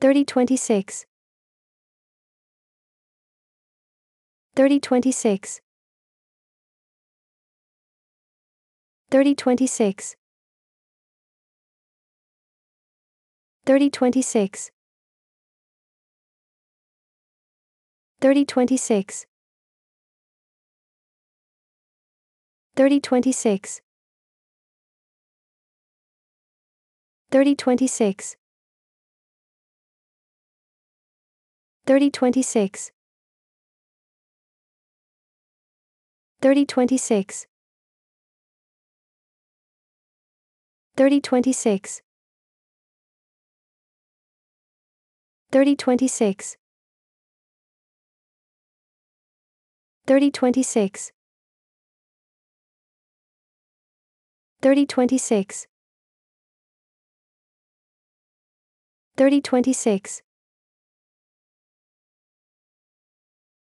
3026 3026 3026 3026 3026 3026 3026 3026 3026 3026 3026 3026 3026 3026